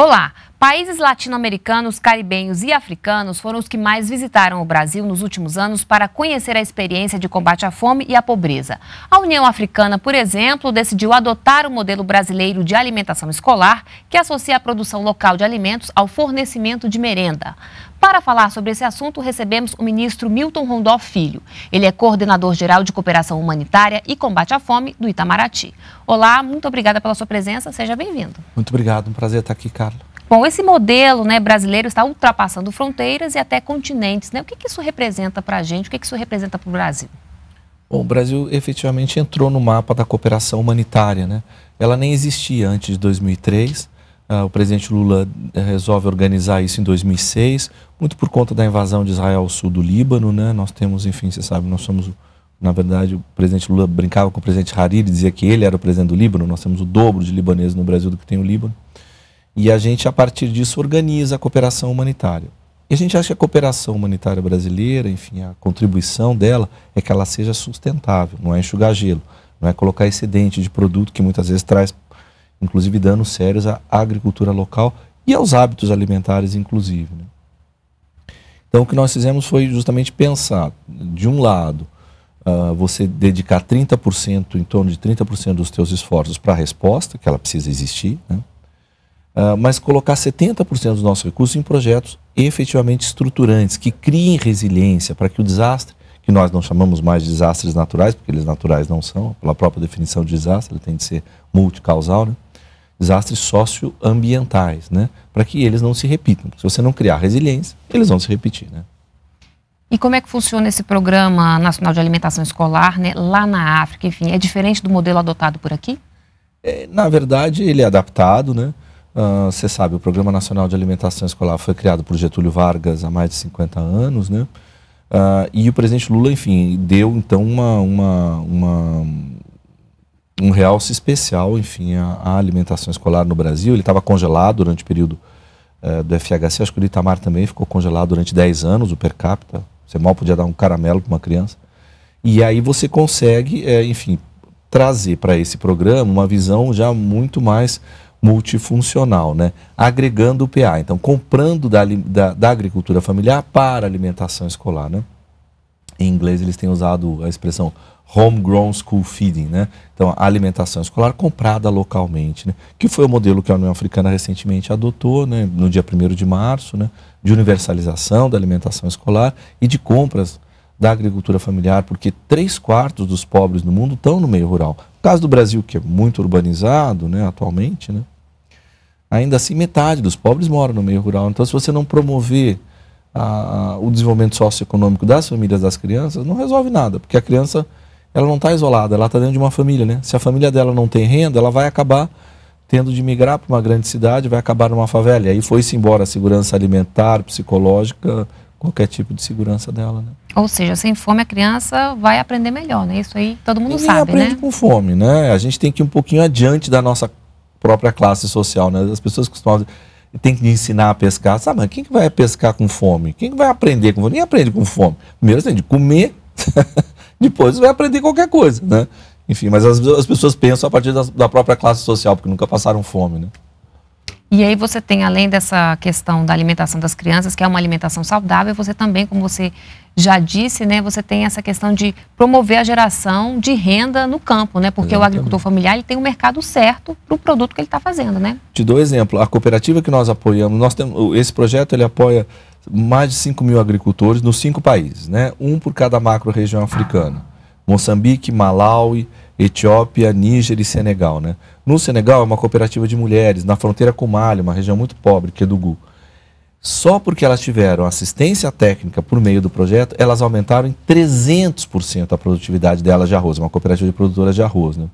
Olá, Países latino-americanos, caribenhos e africanos foram os que mais visitaram o Brasil nos últimos anos para conhecer a experiência de combate à fome e à pobreza. A União Africana, por exemplo, decidiu adotar o modelo brasileiro de alimentação escolar, que associa a produção local de alimentos ao fornecimento de merenda. Para falar sobre esse assunto, recebemos o ministro Milton Rondó Filho. Ele é coordenador geral de cooperação humanitária e combate à fome do Itamaraty. Olá, muito obrigada pela sua presença, seja bem-vindo. Muito obrigado, um prazer estar aqui, Carla. Bom, esse modelo né, brasileiro está ultrapassando fronteiras e até continentes. Né? O que, que isso representa para a gente? O que, que isso representa para o Brasil? Bom, o Brasil efetivamente entrou no mapa da cooperação humanitária. Né? Ela nem existia antes de 2003. Uh, ah, o presidente Lula eh, resolve organizar isso em 2006, muito por conta da invasão de Israel ao sul do Líbano. Né? Nós temos, enfim, você sabe, nós somos, na verdade, o presidente Lula brincava com o presidente Hariri, dizia que ele era o presidente do Líbano. Nós temos o dobro de libaneses no Brasil do que tem o Líbano. E a gente, a partir disso, organiza a cooperação humanitária. E a gente acha que a cooperação humanitária brasileira, enfim, a contribuição dela é que ela seja sustentável, não é enxugar gelo, não é colocar excedente de produto que muitas vezes traz, inclusive, danos sérios à agricultura local e aos hábitos alimentares, inclusive. Né? Então, o que nós fizemos foi justamente pensar, de um lado, uh, você dedicar 30%, em torno de 30% dos seus esforços para a resposta, que ela precisa existir, né? Ah, mas colocar 70% dos nossos recursos em projetos efetivamente estruturantes, que criem resiliência para que o desastre, que nós não chamamos mais de desastres naturais, porque eles naturais não são, pela própria definição de desastre, ele tem de ser multicausal, né? desastres socioambientais, né? para que eles não se repitam. Se você não criar resiliência, eles vão se repetir. Né? E como é que funciona esse Programa Nacional de Alimentação Escolar né? lá na África? Enfim, é diferente do modelo adotado por aqui? É, na verdade, ele é adaptado, né? Ah, você uh, sabe, o Programa Nacional de Alimentação Escolar foi criado por Getúlio Vargas há mais de 50 anos, né? Uh, e o presidente Lula, enfim, deu então uma, uma, uma um realce especial, enfim, à, alimentação escolar no Brasil. Ele estava congelado durante o período uh, do FHC, acho que o Itamar também ficou congelado durante 10 anos, o per capita. Você mal podia dar um caramelo para uma criança. E aí você consegue, é, enfim, trazer para esse programa uma visão já muito mais multifuncional, né? agregando o PA, então comprando da, da, da, agricultura familiar para alimentação escolar. Né? Em inglês eles têm usado a expressão homegrown school feeding, né? então a alimentação escolar comprada localmente, né? que foi o modelo que a União Africana recentemente adotou né? no dia 1 de março, né? de universalização da alimentação escolar e de compras da agricultura familiar, porque três quartos dos pobres no mundo estão no meio rural. No caso do Brasil, que é muito urbanizado né, atualmente, né, ainda assim metade dos pobres moram no meio rural. Então, se você não promover a, o desenvolvimento socioeconômico das famílias das crianças, não resolve nada, porque a criança ela não está isolada, ela está dentro de uma família, né? Se a família dela não tem renda, ela vai acabar tendo de migrar para uma grande cidade, vai acabar numa favela. E aí foi-se embora a segurança alimentar, psicológica, qualquer tipo de segurança dela, né? Ou seja, sem fome a criança vai aprender melhor, né? Isso aí todo mundo Ninguém sabe, aprende né? aprende com fome, né? A gente tem que ir um pouquinho adiante da nossa própria classe social, né? As pessoas costumam tem que ensinar a pescar. Sabe, mas quem que vai pescar com fome? Quem que vai aprender com fome? Nem aprende com fome. Primeiro você tem assim, de comer, depois vai aprender qualquer coisa, né? Enfim, mas as, as pessoas pensam a partir da, da própria classe social, porque nunca passaram fome, né? E aí você tem, além dessa questão da alimentação das crianças, que é uma alimentação saudável, você também, como você já disse, né, você tem essa questão de promover a geração de renda no campo, né? Porque Exatamente. o agricultor familiar ele tem o um mercado certo para o produto que ele está fazendo, né? Te dou exemplo, a cooperativa que nós apoiamos, nós temos, esse projeto ele apoia mais de 5 mil agricultores nos cinco países, né? Um por cada macro região africana. Moçambique, Malawi, Etiópia, Níger e Senegal. Né? No Senegal é uma cooperativa de mulheres, na fronteira com Mali, uma região muito pobre, que é do Gu. Só porque elas tiveram assistência técnica por meio do projeto, elas aumentaram em 300% a produtividade delas de arroz, é uma cooperativa de produtoras de arroz. Né?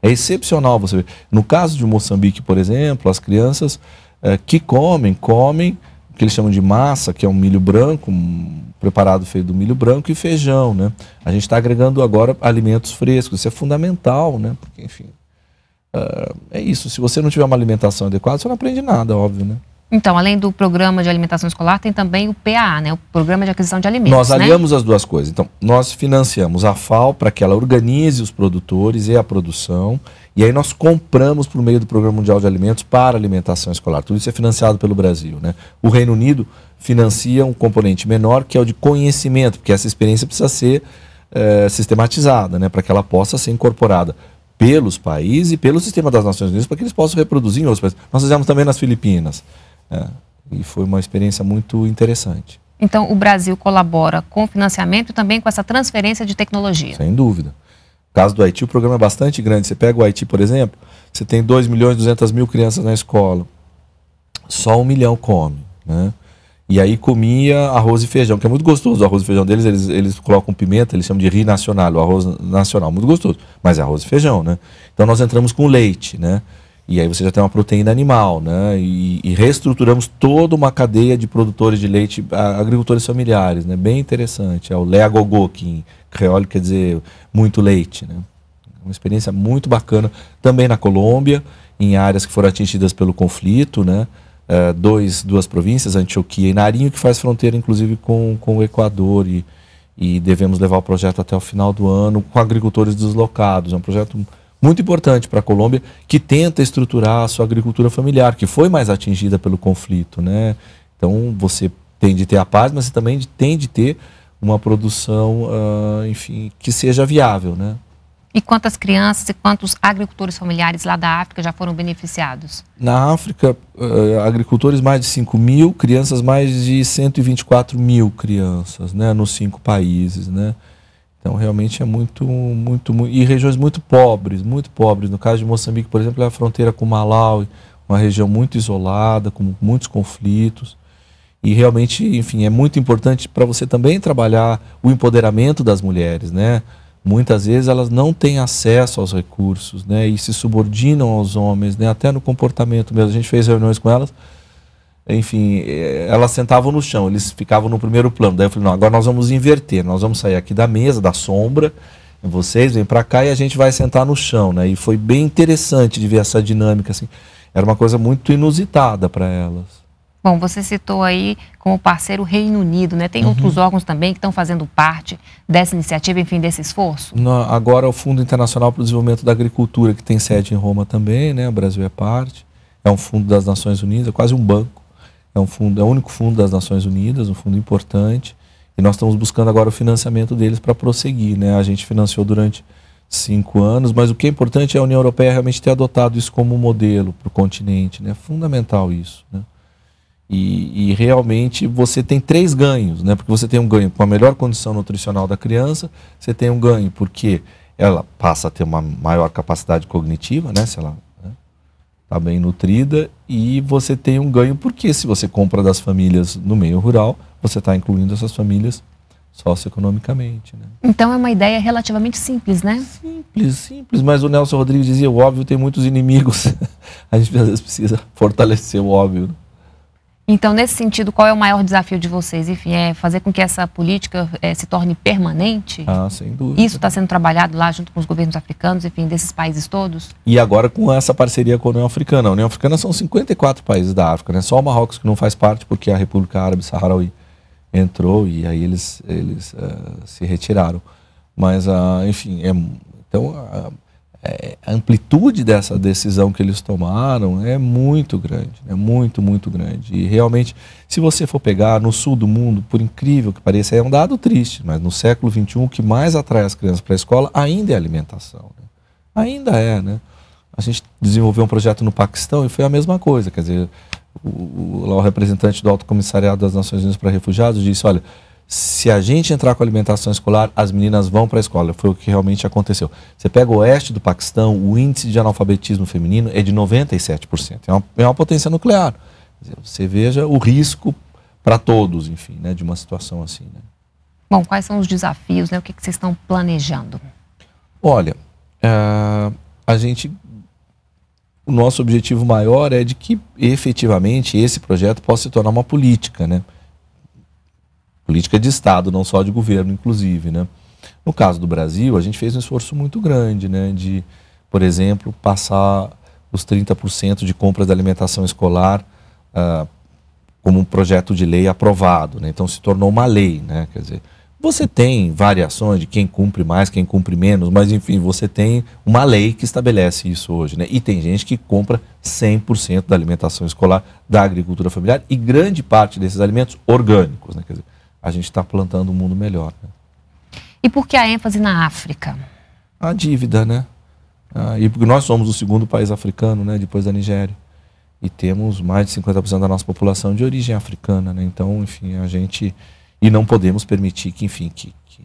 É excepcional você ver. No caso de Moçambique, por exemplo, as crianças é, que comem, comem que eles chamam de massa, que é um milho branco, um preparado feito do milho branco e feijão, né? A gente está agregando agora alimentos frescos, isso é fundamental, né? Porque, enfim, uh, é isso. Se você não tiver uma alimentação adequada, você não aprende nada, óbvio, né? Então, além do programa de alimentação escolar, tem também o PAA, né? O Programa de Aquisição de Alimentos. Nós né? aliamos né? as duas coisas. Então, nós financiamos a FAO para que ela organize os produtores e a produção. E aí nós compramos por meio do Programa Mundial de Alimentos para alimentação escolar. Tudo isso é financiado pelo Brasil, né? O Reino Unido financia um componente menor, que é o de conhecimento, porque essa experiência precisa ser é, sistematizada, né? Para que ela possa ser incorporada pelos países e pelo sistema das Nações Unidas, para que eles possam reproduzir em outros países. Nós fizemos também nas Filipinas. É, e foi uma experiência muito interessante. Então, o Brasil colabora com o financiamento e também com essa transferência de tecnologia. Sem dúvida. No caso do Haiti, o programa é bastante grande. Você pega o Haiti, por exemplo, você tem 2 milhões e 200 mil crianças na escola. Só um milhão come, né? E aí comia arroz e feijão, que é muito gostoso. O arroz e feijão deles, eles, eles colocam pimenta, eles chamam de ri nacional, o arroz nacional, muito gostoso. Mas é arroz e feijão, né? Então nós entramos com leite, né? E aí você já tem uma proteína animal, né? E, e reestruturamos toda uma cadeia de produtores de leite, agricultores familiares, né? Bem interessante. É o Leagogô, que em creole quer dizer muito leite, né? Uma experiência muito bacana também na Colômbia, em áreas que foram atingidas pelo conflito, né? Uh, dois, duas províncias, Antioquia e Narinho, que faz fronteira inclusive com, com o Equador e, e devemos levar o projeto até o final do ano com agricultores deslocados. É um projeto muito importante para a Colômbia, que tenta estruturar a sua agricultura familiar, que foi mais atingida pelo conflito. Né? Então, você tem de ter a paz, mas você também tem de ter uma produção, uh, enfim, que seja viável. Né? E quantas crianças e quantos agricultores familiares lá da África já foram beneficiados? Na África, uh, agricultores mais de 5 mil, crianças mais de 124 mil crianças, né, nos cinco países, né? Então, realmente é muito, muito, muito, E regiões muito pobres, muito pobres. No caso de Moçambique, por exemplo, é a fronteira com Malau, uma região muito isolada, com muitos conflitos. E realmente, enfim, é muito importante para você também trabalhar o empoderamento das mulheres, né? Muitas vezes elas não têm acesso aos recursos, né? E se subordinam aos homens, né? Até no comportamento mesmo. A gente fez reuniões com elas enfim, é, elas sentavam no chão, eles ficavam no primeiro plano. Daí eu falei, não, agora nós vamos inverter, nós vamos sair aqui da mesa, da sombra, vocês vêm para cá e a gente vai sentar no chão, né? E foi bem interessante de ver essa dinâmica, assim. Era uma coisa muito inusitada para elas. Bom, você citou aí como parceiro o Reino Unido, né? Tem uhum. outros órgãos também que estão fazendo parte dessa iniciativa, enfim, desse esforço? No, agora o Fundo Internacional para o Desenvolvimento da Agricultura, que tem sede em Roma também, né? O Brasil é parte. É um fundo das Nações Unidas, é quase um banco. É um fundo, é o único fundo das Nações Unidas, um fundo importante. E nós estamos buscando agora o financiamento deles para prosseguir. Né? A gente financiou durante cinco anos, mas o que é importante é a União Europeia realmente ter adotado isso como modelo para o continente. Né? É fundamental isso. Né? E, e, realmente você tem três ganhos, né? porque você tem um ganho com a melhor condição nutricional da criança, você tem um ganho porque ela passa a ter uma maior capacidade cognitiva, né? se ela está bem nutrida e você tem um ganho, porque se você compra das famílias no meio rural, você está incluindo essas famílias socioeconomicamente. Né? Então é uma ideia relativamente simples, né? Simples, simples, mas o Nelson Rodrigues dizia: o óbvio tem muitos inimigos. A gente às vezes precisa fortalecer o óbvio. Né? Então, nesse sentido, qual é o maior desafio de vocês? Enfim, é fazer com que essa política é, se torne permanente? Ah, sem dúvida. Isso está sendo trabalhado lá junto com os governos africanos, enfim, desses países todos? E agora com essa parceria com a União Africana. A União Africana são 54 países da África, né? Só o Marrocos que não faz parte porque a República Árabe Saharaui entrou e aí eles, eles uh, se retiraram. Mas, uh, enfim, é, então... Uh, é, a amplitude dessa decisão que eles tomaram é muito grande, é muito, muito grande. E realmente, se você for pegar no sul do mundo, por incrível que pareça, é um dado triste, mas no século XXI o que mais atrai as crianças para a escola ainda é a alimentação. Né? Ainda é, né? A gente desenvolveu um projeto no Paquistão e foi a mesma coisa, quer dizer, o, o, lá o representante do Alto Comissariado das Nações Unidas para Refugiados disse, olha, se a gente entrar com alimentação escolar, as meninas vão para a escola. Foi o que realmente aconteceu. Você pega o oeste do Paquistão, o índice de analfabetismo feminino é de 97%. É uma, é uma potência nuclear. Dizer, você veja o risco para todos, enfim, né, de uma situação assim. Né? Bom, quais são os desafios, né? O que, que vocês estão planejando? Olha, eh, a gente. O nosso objetivo maior é de que efetivamente esse projeto possa se tornar uma política, né? Política de Estado, não só de governo, inclusive, né? No caso do Brasil, a gente fez um esforço muito grande, né? De, por exemplo, passar os 30% de compras da alimentação escolar ah, como um projeto de lei aprovado, né? Então se tornou uma lei, né? Quer dizer, você tem variações de quem cumpre mais, quem cumpre menos, mas enfim, você tem uma lei que estabelece isso hoje, né? E tem gente que compra 100% da alimentação escolar da agricultura familiar e grande parte desses alimentos orgânicos, né? Quer dizer, a gente está plantando um mundo melhor. Né? E por que a ênfase na África? A dívida, né? Ah, e porque nós somos o segundo país africano, né, depois da Nigéria. E temos mais de 50% da nossa população de origem africana, né? Então, enfim, a gente e não podemos permitir que, enfim, que, que,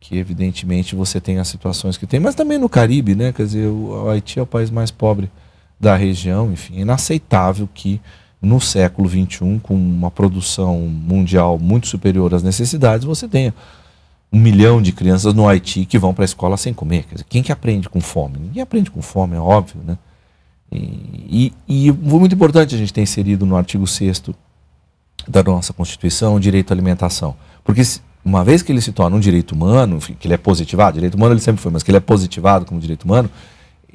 que evidentemente você tenha as situações que tem, mas também no Caribe, né? Quer dizer, o Haiti é o país mais pobre da região, enfim, é inaceitável que no século XXI, com uma produção mundial muito superior às necessidades, você tenha um milhão de crianças no Haiti que vão para a escola sem comer. Dizer, quem que aprende com fome? Ninguém aprende com fome, é óbvio, né? E, e, e foi muito importante a gente ter inserido no artigo 6 da nossa Constituição o direito à alimentação. Porque uma vez que ele se torna um direito humano, que ele é positivado, direito humano ele sempre foi, mas que ele é positivado como direito humano,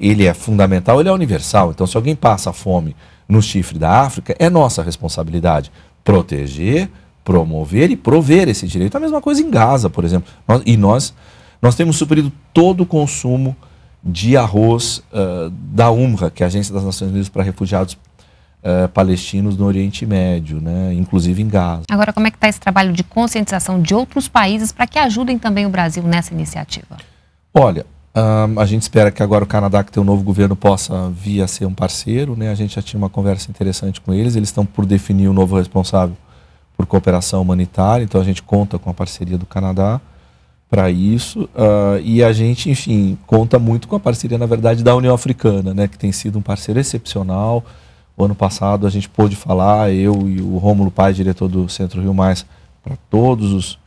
ele é fundamental, ele é universal. Então, se alguém passa fome no chifre da África, é nossa responsabilidade proteger, promover e prover esse direito. A mesma coisa em Gaza, por exemplo. Nós, e nós, nós temos suprido todo o consumo de arroz uh, da UNRWA, que é a Agência das Nações Unidas para Refugiados uh, Palestinos no Oriente Médio, né? inclusive em Gaza. Agora, como é que está esse trabalho de conscientização de outros países para que ajudem também o Brasil nessa iniciativa? Olha, um, a gente espera que agora o Canadá, que tem um novo governo, possa vir a ser um parceiro. Né? A gente já tinha uma conversa interessante com eles. Eles estão por definir o um novo responsável por cooperação humanitária. Então a gente conta com a parceria do Canadá para isso. Uh, e a gente, enfim, conta muito com a parceria, na verdade, da União Africana, né? que tem sido um parceiro excepcional. O ano passado a gente pôde falar, eu e o Rômulo Pai, diretor do Centro Rio Mais, para todos os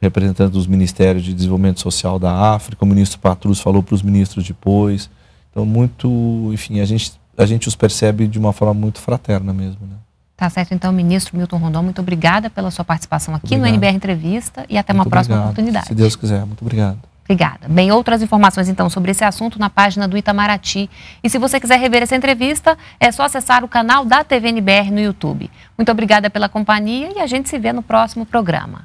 representantes dos Ministérios de Desenvolvimento Social da África, o ministro Patrus falou para os ministros depois. Então, muito, enfim, a gente, a gente os percebe de uma forma muito fraterna mesmo. Né? Tá certo, então, ministro Milton Rondon, muito obrigada pela sua participação aqui obrigado. no NBR Entrevista e até muito uma próxima obrigado, oportunidade. Se Deus quiser, muito obrigado. Obrigada. Bem, outras informações então sobre esse assunto na página do Itamaraty. E se você quiser rever essa entrevista, é só acessar o canal da TVNBR no YouTube. Muito obrigada pela companhia e a gente se vê no próximo programa.